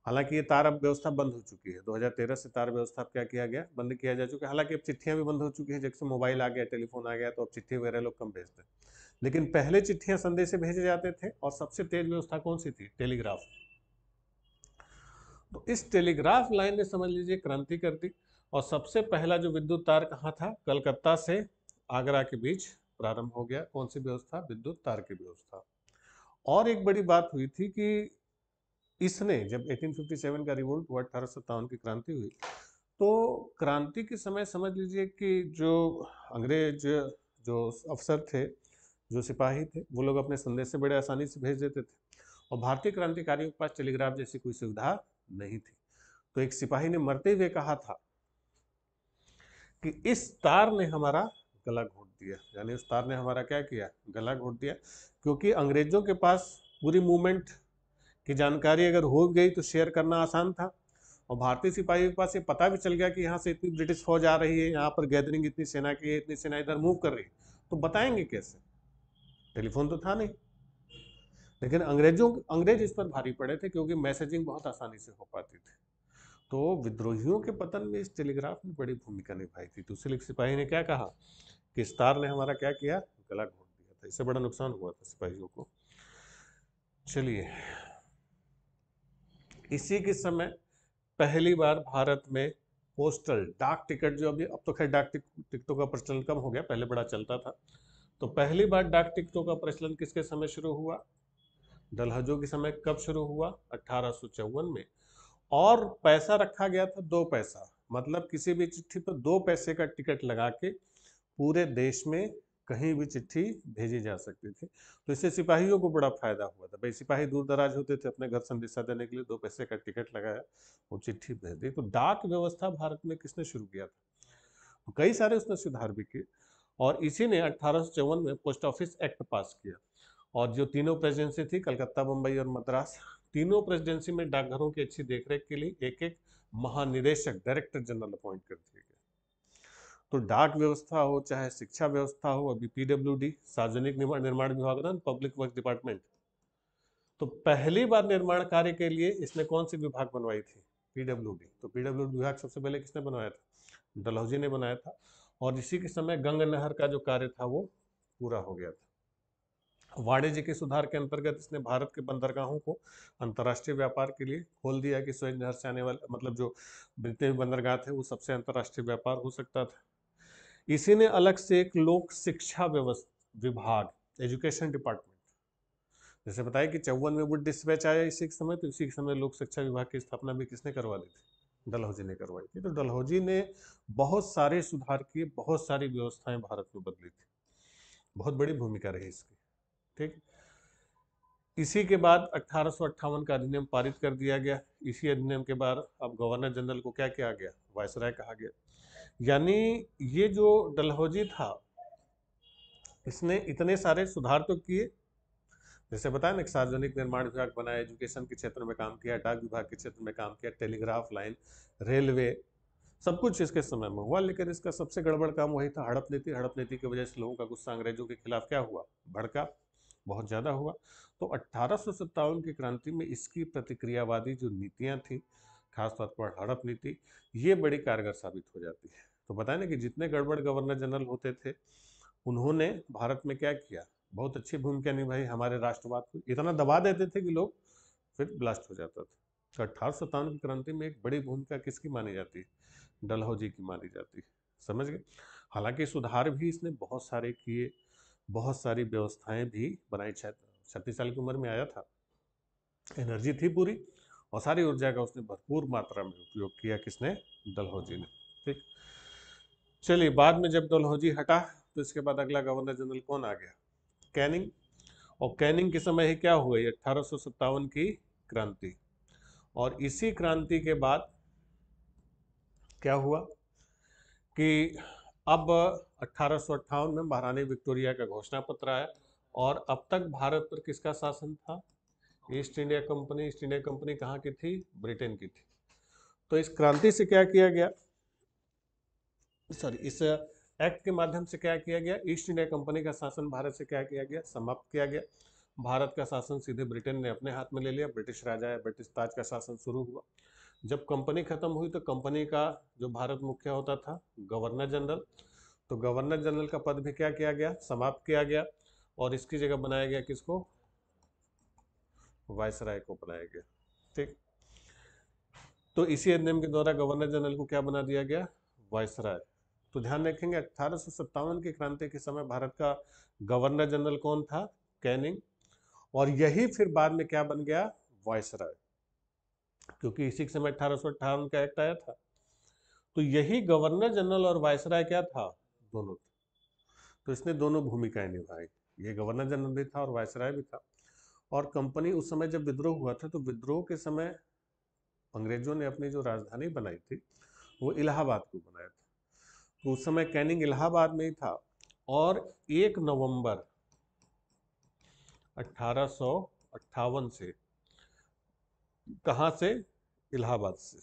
हालांकि ये तार अब व्यवस्था बंद हो चुकी है 2013 से तार व्यवस्था अब क्या किया गया बंद किया जा चुका है हालांकि अब चिट्ठियां भी बंद हो चुकी है जब से मोबाइल आ गया टेलीफोन आ गया तो अब चिट्ठी वगैरह लोग कम भेजते हैं लेकिन पहले चिट्ठियां संदेश से भेजे जाते थे और सबसे तेज व्यवस्था कौन सी थी टेलीग्राफ तो इस टेलीग्राफ लाइन ने समझ लीजिए क्रांति कर दी और सबसे पहला जो विद्युत तार कहाँ था कलकत्ता से आगरा के बीच प्रारंभ हो गया कौन सी व्यवस्था विद्युत तार की व्यवस्था और एक बड़ी बात हुई थी कि इसने जब 1857 का रिवोल्ट हुआ अठारह की क्रांति हुई तो क्रांति के समय समझ लीजिए कि जो अंग्रेज जो अफसर थे जो सिपाही थे वो लोग अपने संदेश से बड़े आसानी से भेज देते थे और भारतीय क्रांतिकारियों के पास टेलीग्राफ जैसी कोई सुविधा नहीं थी तो एक सिपाही ने मरते हुए कहा था कि इस तार ने हमारा गला घोट दिया यानी उस तार ने हमारा क्या किया गला घोट दिया क्योंकि अंग्रेजों के पास पूरी मूवमेंट की जानकारी अगर हो गई तो शेयर करना आसान था और भारतीय सिपाहियों के पास ये पता भी चल गया कि यहाँ से इतनी ब्रिटिश फौज आ रही है यहाँ पर गैदरिंग इतनी सेना की है इतनी सेना इधर मूव कर रही है तो बताएंगे कैसे टेलीफोन तो था नहीं लेकिन अंग्रेजों अंग्रेज इस पर भारी पड़े थे क्योंकि मैसेजिंग बहुत आसानी से हो पाती थी तो विद्रोहियों के पतन में इस टेलीग्राफ ने बड़ी भूमिका निभाई थी दूसरे सिपाही ने क्या कहा कि स्टार ने हमारा क्या किया गला घोट दिया था इससे बड़ा नुकसान हुआ था सिपाहियों को चलिए इसी के समय पहली बार भारत में पोस्टल डाक टिकट जो अभी अब तो खैर डाक टिकटों का प्रचलन कम हो गया पहले बड़ा चलता था तो पहली बार डाक टिकटों का प्रचलन किसके समय शुरू हुआ डलहजों के समय कब शुरू हुआ अठारह में और पैसा रखा गया था दो पैसा मतलब किसी भी चिट्ठी पर दो पैसे का टिकट लगा के पूरे देश में कहीं भी चिट्ठी भेजी जा सकती थी तो इससे सिपाहियों को बड़ा फायदा हुआ था भाई सिपाही दूर दराज होते थे अपने घर संदेशा देने के लिए दो पैसे का टिकट लगाया वो चिट्ठी भेज दी तो डाक व्यवस्था भारत में किसने शुरू किया था कई सारे उसने सुधार भी किए और इसी ने अठारह में पोस्ट ऑफिस एक्ट पास किया और जो तीनों प्रेजिडेंसी थी कलकत्ता बम्बई और मद्रास तीनों प्रेसिडेंसी में डाकघरों की अच्छी देखरेख के लिए एक एक महानिदेशक डायरेक्टर जनरल अपॉइंट कर दिए गए तो डाक व्यवस्था हो चाहे शिक्षा व्यवस्था हो अभी पीडब्ल्यू डी सार्वजनिक निर्माण विभाग ना पब्लिक वर्क डिपार्टमेंट तो पहली बार निर्माण कार्य के लिए इसने कौन सी विभाग बनवाई थी पीडब्ल्यू तो पीडब्ल्यू विभाग सबसे पहले किसने बनवाया था डलहौजी ने बनाया था और इसी के समय गंग नहर का जो कार्य था वो पूरा हो गया था वाणिज्य के सुधार के अंतर्गत इसने भारत के बंदरगाहों को अंतर्राष्ट्रीय व्यापार के लिए खोल दिया कि स्वेज नहर से आने वाले मतलब जो जितने भी बंदरगाह थे वो सबसे अंतर्राष्ट्रीय व्यापार हो सकता था इसी ने अलग से एक लोक शिक्षा व्यवस्था विभाग एजुकेशन डिपार्टमेंट जैसे बताया कि चौवन में वो डिस्पैच आया इसी के समय तो इसी के समय लोक शिक्षा विभाग की स्थापना भी किसने करवा ली थी डलहौजी ने करवाई थी तो डलहौजी ने बहुत सारे सुधार किए बहुत सारी व्यवस्थाएं भारत में बदली थी बहुत बड़ी भूमिका रही इसकी ठीक इसी के बाद अठारह का अधिनियम पारित कर दिया गया इसी अधिनियम के बाद अब गवर्नर जनरल को क्या किया गया वायसराय कहा गया यानी ये जो डलहौजी था इसने इतने सारे सुधार तो किए जैसे बताया ना सार्वजनिक निर्माण विभाग बनाया एजुकेशन के क्षेत्र में काम किया डाक विभाग के क्षेत्र में काम किया टेलीग्राफ लाइन रेलवे सब कुछ इसके समय में हुआ लेकिन इसका सबसे गड़बड़ काम वही था हड़प नीति हड़प नीति की वजह से लोगों का गुस्सा अंग्रेजों के खिलाफ क्या हुआ भड़का बहुत ज़्यादा हुआ तो अट्ठारह की क्रांति में इसकी प्रतिक्रियावादी जो नीतियाँ थी खासतौर पर हड़प नीति ये बड़ी कारगर साबित हो जाती है तो बताए ना कि जितने गड़बड़ गवर्नर जनरल होते थे उन्होंने भारत में क्या किया बहुत अच्छी भूमिका निभाई हमारे राष्ट्रवाद को इतना दबा देते थे कि लोग फिर ब्लास्ट हो जाता था तो अट्ठारह सत्तावन की क्रांति में एक बड़ी भूमिका किसकी मानी जाती है डलहौजी की मानी जाती है समझ गए हालांकि सुधार भी इसने बहुत सारे किए बहुत सारी व्यवस्थाएं भी बनाई छत्तीस साल की उम्र में आया था एनर्जी थी पूरी और सारी ऊर्जा का उसने भरपूर मात्रा में उपयोग किया किसने डलहौजी ने ठीक चलिए बाद में जब डलहौजी हटा तो इसके बाद अगला गवर्नर जनरल कौन आ गया कैनिंग और कैनिंग के समय ही क्या हुआ ये अठारह की क्रांति और इसी क्रांति के बाद क्या हुआ कि अब अठारह में महारानी विक्टोरिया का घोषणा पत्र आया और अब तक भारत पर किसका शासन था East India Company East India Company कहाँ की थी ब्रिटेन की थी तो इस क्रांति से क्या किया गया सॉरी इस एक्ट के माध्यम से क्या किया गया ईस्ट इंडिया कंपनी का शासन भारत से क्या किया गया समाप्त किया गया भारत का शासन सीधे ब्रिटेन ने अपने हाथ में ले लिया ब्रिटिश राजा या ब्रिटिश ताज का शासन शुरू हुआ जब कंपनी खत्म हुई तो कंपनी का जो भारत मुखिया होता था गवर्नर जनरल तो गवर्नर जनरल का पद भी क्या किया गया समाप्त किया गया और इसकी जगह बनाया गया किसको वायसराय को बनाया गया ठीक तो इसी अधिनियम के द्वारा गवर्नर जनरल को क्या बना दिया गया वायसराय तो ध्यान रखेंगे अठारह की क्रांति के समय भारत का गवर्नर जनरल कौन था कैनिंग और यही फिर बाद में क्या बन गया वायसराय क्योंकि इसी के समय अठारह का एक्ट आया था तो यही गवर्नर जनरल और वायसराय क्या था दोनों थे तो इसने दोनों भूमिकाएं निभाई ये गवर्नर जनरल भी था और वायसराय भी था और कंपनी उस समय जब विद्रोह हुआ था तो विद्रोह के समय अंग्रेजों ने अपनी जो राजधानी बनाई थी वो इलाहाबाद को बनाया था तो उस समय कैनिंग इलाहाबाद में ही था और एक नवंबर अठारह से कहा से इलाहाबाद से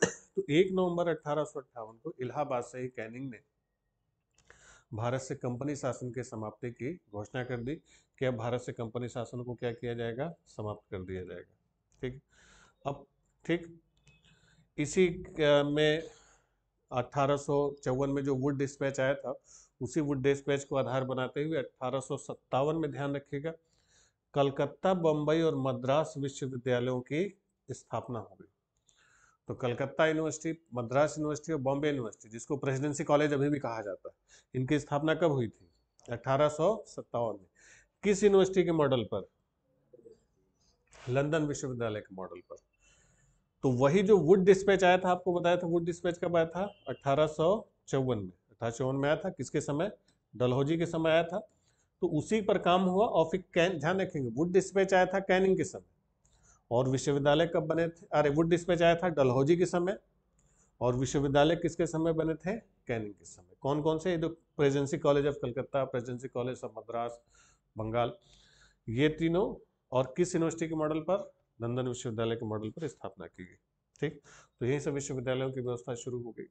तो एक नवंबर अठारह को इलाहाबाद से ही कैनिंग ने भारत से कंपनी शासन के समाप्ति की घोषणा कर दी कि अब भारत से कंपनी शासन को क्या किया जाएगा समाप्त कर दिया जाएगा ठीक अब ठीक इसी में अठारह में जो वुड डिस्पैच आया था उसी वुड डिस्पैच को आधार बनाते हुए अठारह में ध्यान रखिएगा कलकत्ता बम्बई और मद्रास विश्वविद्यालयों की स्थापना होगी तो कलकत्ता यूनिवर्सिटी मद्रास यूनिवर्सिटी और बॉम्बे यूनिवर्सिटी जिसको प्रेसिडेंसी कॉलेज अभी भी कहा जाता है इनकी स्थापना कब हुई थी अठारह में किस यूनिवर्सिटी के मॉडल पर लंदन विश्वविद्यालय के मॉडल पर तो वही जो वुड डिस्पैच आया था आपको बताया था वुड डिस्पैच कब आया था अठारह में अठारह में आया था किसके समय डलहौजी के समय आया था तो उसी पर काम हुआ फिर कैन ध्यान रखेंगे वुड डिस्पैच आया था कैनिंग के समय और विश्वविद्यालय कब बने थे अरे वुड डिस्पैच आया था डलहौजी के समय और विश्वविद्यालय किसके समय बने थे कैनिंग के समय कौन कौन से जो तो presidency college of Calcutta presidency college of Madras Bengal ये तीनों और किस यूनिवर्सिटी के मॉडल पर नंदन विश्वविद्यालय के मॉडल पर स्थापना की गई ठीक तो यही सब विश्वविद्यालयों की व्यवस्था शुरू हो गई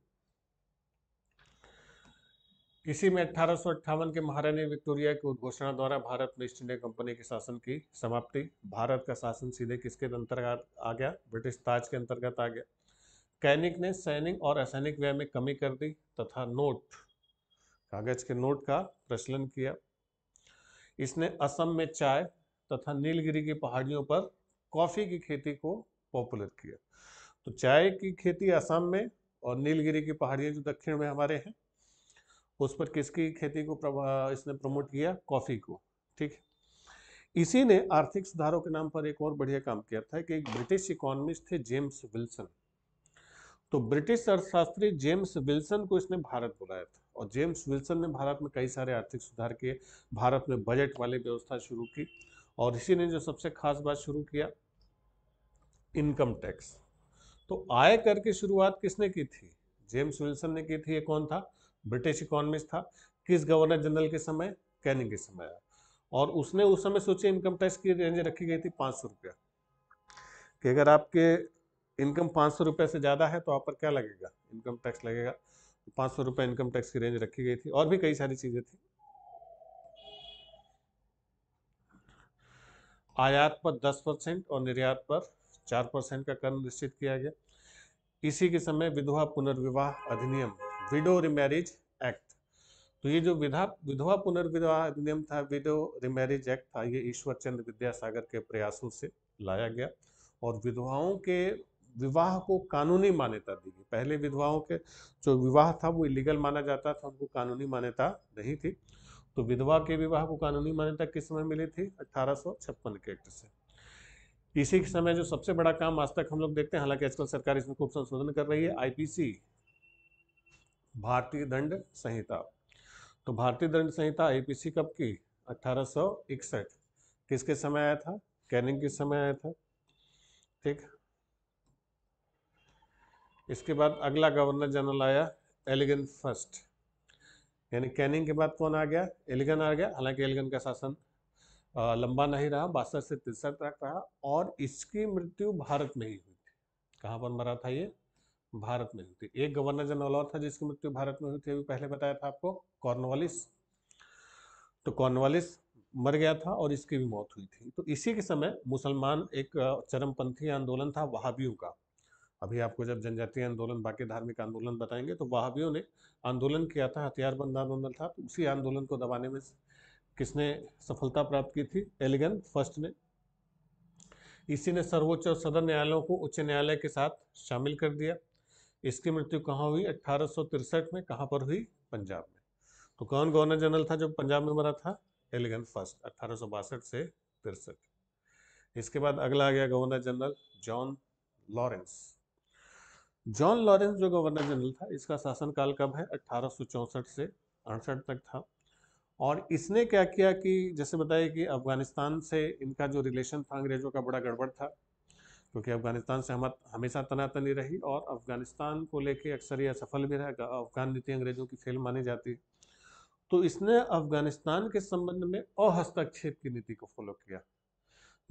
इसी में अठारह के महारानी विक्टोरिया की उद्घोषणा द्वारा भारत में ईस्ट इंडिया कंपनी के शासन की समाप्ति भारत का शासन सीधे किसके अंतर्गत आ गया ब्रिटिश ताज के अंतर्गत आ गया कैनिक ने सैनिक और असैनिक व्यय में कमी कर दी तथा नोट कागज के नोट का प्रचलन किया इसने असम में चाय तथा नीलगिरी की पहाड़ियों पर कॉफ़ी की खेती को पॉपुलर किया तो चाय की खेती असम में और नीलगिरी की पहाड़ियां जो दक्षिण में हमारे हैं उस पर किसकी खेती को इसने प्रमोट किया कॉफ़ी को ठीक इसी ने आर्थिक सुधारों के नाम पर एक और बढ़िया काम किया था कि एक ब्रिटिश इकोनॉमिस्ट थे जेम्स विल्सन तो ब्रिटिश अर्थशास्त्री जेम्स विल्सन को इसने भारत बुलाया था और जेम्स विल्सन ने भारत में कई सारे आर्थिक सुधार किए भारत में बजट वाली व्यवस्था शुरू की और इसी ने जो सबसे खास बात शुरू किया इनकम टैक्स तो आय कर की शुरुआत किसने की थी जेम्स विल्सन ने की थी ये कौन था ब्रिटिश इकोनॉमिस्ट था किस गवर्नर जनरल के समय कैनिंग के समय और उसने उस समय सोचे इनकम टैक्स की रेंज रखी गई थी पाँच सौ रुपया कि अगर आपके इनकम पाँच सौ रुपये से ज़्यादा है तो आप पर क्या लगेगा इनकम टैक्स लगेगा पाँच सौ रुपये इनकम टैक्स की रेंज रखी गई थी और भी कई सारी चीज़ें थी आयात पर दस परसेंट और निर्यात पर चार परसेंट का कर निश्चित किया गया इसी के समय विधवा पुनर्विवाह अधिनियम विडो रिमैरिज एक्ट तो ये जो विधा विधवा पुनर्विवाह अधिनियम था विडो रिमैरिज एक्ट था ये ईश्वर चंद्र विद्यासागर के प्रयासों से लाया गया और विधवाओं के विवाह को कानूनी मान्यता दी गई पहले विधवाओं के जो विवाह था वो इलीगल माना जाता था उनको कानूनी मान्यता नहीं थी तो विधवा के विवाह को कानूनी मान्यता किस समय मिली थी अठारह के एक्ट से इसी के समय जो सबसे बड़ा काम आज तक हम लोग देखते हैं हालांकि आजकल सरकार इसमें खूब संशोधन कर रही है आईपीसी भारतीय दंड संहिता तो भारतीय दंड संहिता आईपीसी कब की अठारह किसके समय आया था कैनिंग के समय आया था ठीक इसके बाद अगला गवर्नर जनरल आया एलिगन फर्स्ट यानी कैनिंग के बाद कौन आ गया एलिगन आ गया हालांकि एलिगन का शासन लंबा नहीं रहा बासठ से तिरसठ तक रहा और इसकी मृत्यु भारत में ही हुई थी कहाँ पर मरा था ये भारत में हुई थी एक गवर्नर जनरल और था जिसकी मृत्यु भारत में हुई थी अभी पहले बताया था आपको कॉर्नवालिस तो कॉर्नवालिस मर गया था और इसकी भी मौत हुई थी तो इसी के समय मुसलमान एक चरमपंथी आंदोलन था वहाबियों का अभी आपको जब जनजातीय आंदोलन बाकी धार्मिक आंदोलन बताएंगे तो वहाबियों ने आंदोलन किया था हथियार बंद आंदोलन था तो उसी आंदोलन को दबाने में किसने सफलता प्राप्त की थी एलिगन फर्स्ट ने इसी ने सर्वोच्च और सदर न्यायालयों को उच्च न्यायालय के साथ शामिल कर दिया इसकी मृत्यु कहाँ हुई अठारह में कहाँ पर हुई पंजाब में तो कौन गवर्नर जनरल था जो पंजाब में मरा था एलिगन फर्स्ट अठारह से तिरसठ इसके बाद अगला आ गया governor general John Lawrence John Lawrence जो गवर्नर जनरल था इसका शासनकाल कब है अठारह से अड़सठ तक था और इसने क्या किया कि जैसे बताया कि अफगानिस्तान से इनका जो रिलेशन था अंग्रेज़ों का बड़ा गड़बड़ था क्योंकि अफगानिस्तान से हम हमेशा तनातनी रही और अफगानिस्तान को लेके अक्सर यह सफल भी रहेगा अफगान नीति अंग्रेज़ों की फेल मानी जाती है तो इसने अफगानिस्तान के संबंध में अहस्तक्षेप की नीति को फॉलो किया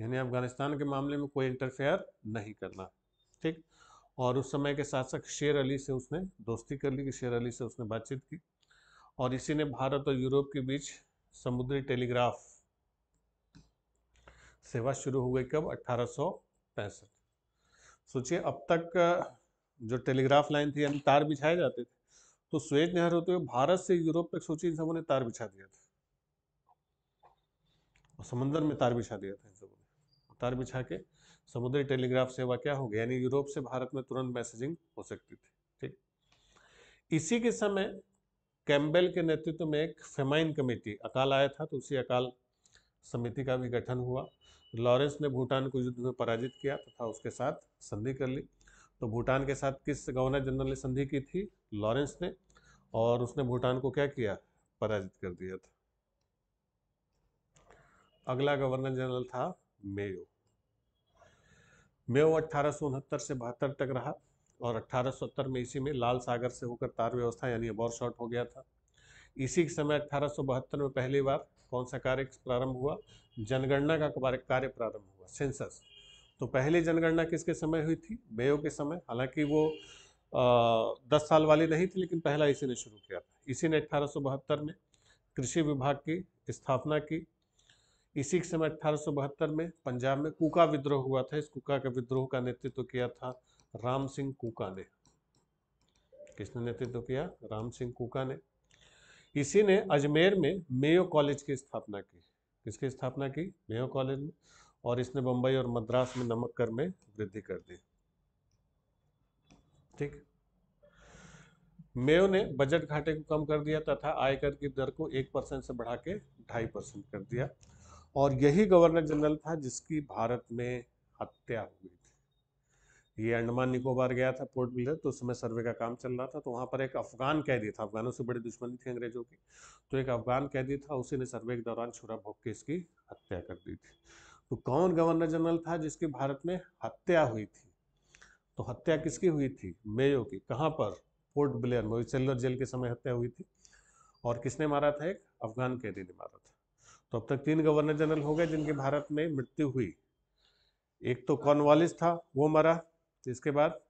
यानी अफगानिस्तान के मामले में कोई इंटरफेयर नहीं करना ठीक और उस समय के साथ साथ शेर अली से उसने दोस्ती कर ली कि शेर अली से उसने बातचीत की और इसी ने भारत और यूरोप के बीच समुद्री टेलीग्राफ सेवा शुरू हो गई कब अट्ठारह सोचिए अब तक जो टेलीग्राफ लाइन थी यानी तार बिछाए जाते थे तो स्वेज नहर होते हुए भारत से यूरोप तक सोचिए इन सबों ने तार बिछा दिया था और समंदर में तार बिछा दिया था इन सबों ने तार बिछा के समुद्री टेलीग्राफ सेवा क्या हो गया यानी यूरोप से भारत में तुरंत मैसेजिंग हो सकती थी ठीक इसी के समय कैम्बेल के नेतृत्व में एक फेमाइन कमेटी अकाल आया था तो उसी अकाल समिति का भी गठन हुआ लॉरेंस ने भूटान को युद्ध में पराजित किया तथा तो उसके साथ संधि कर ली तो भूटान के साथ किस गवर्नर जनरल ने संधि की थी लॉरेंस ने और उसने भूटान को क्या किया पराजित कर दिया था अगला गवर्नर जनरल था मेयो मेयो अठारह से बहत्तर तक रहा और 1870 में इसी में लाल सागर से होकर तार व्यवस्था यानी अबॉर शॉर्ट हो गया था इसी के समय अट्ठारह में पहली बार कौन सा कार्य प्रारंभ हुआ जनगणना का कार्य प्रारंभ हुआ सेंसस तो पहले जनगणना किसके समय हुई थी बेयो के समय हालांकि वो आ, दस साल वाली नहीं थी लेकिन पहला इसी ने शुरू किया था इसी ने अट्ठारह में कृषि विभाग की स्थापना की इसी के समय अट्ठारह में पंजाब में कुका विद्रोह हुआ था इस कुका के विद्रोह का नेतृत्व तो किया था राम सिंह कुका ने किसने नेतृत्व किया राम सिंह कुका ने इसी ने अजमेर में मेयो कॉलेज की स्थापना की किसकी स्थापना की मेयो कॉलेज में और इसने बंबई और मद्रास में नमक कर में वृद्धि कर दी ठीक मेयो ने बजट घाटे को कम कर दिया तथा आयकर की दर को एक परसेंट से बढ़ा के ढाई परसेंट कर दिया और यही गवर्नर जनरल था जिसकी भारत में हत्या हुई ये अंडमान निकोबार गया था पोर्ट ब्लेयर तो उस समय सर्वे का काम चल रहा था तो वहाँ पर एक अफगान कैदी था अफगानों से बड़ी दुश्मनी थी अंग्रेजों की तो एक अफगान कैदी था उसी ने सर्वे के दौरान छुरा भोग के इसकी हत्या कर दी थी तो कौन गवर्नर जनरल था जिसकी भारत में हत्या हुई थी तो हत्या किसकी हुई थी मेयो की कहाँ पर पोर्ट ब्लेयर में सेलर जेल के समय हत्या हुई थी और किसने मारा था एक अफगान कैदी ने मारा था तो अब तक तीन गवर्नर जनरल हो गए जिनकी भारत में मृत्यु हुई एक तो कॉर्नवालिस था वो मरा तो इसके बाद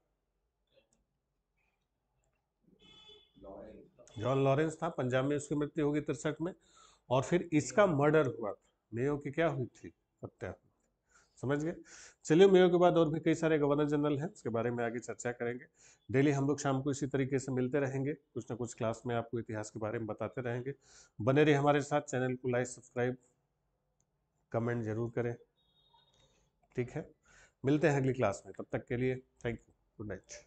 जॉन लॉरेंस था पंजाब में उसकी मृत्यु होगी तिरसठ में और फिर इसका मर्डर हुआ था मेयो की क्या हुई थी हत्या समझ गए चलिए मेयो के बाद और भी कई सारे गवर्नर जनरल हैं उसके बारे में आगे चर्चा करेंगे डेली हम लोग शाम को इसी तरीके से मिलते रहेंगे कुछ ना कुछ क्लास में आपको इतिहास के बारे में बताते रहेंगे बने रहिए हमारे साथ चैनल को लाइक सब्सक्राइब कमेंट जरूर करें ठीक है मिलते हैं अगली क्लास में तब तक के लिए थैंक यू गुड नाइट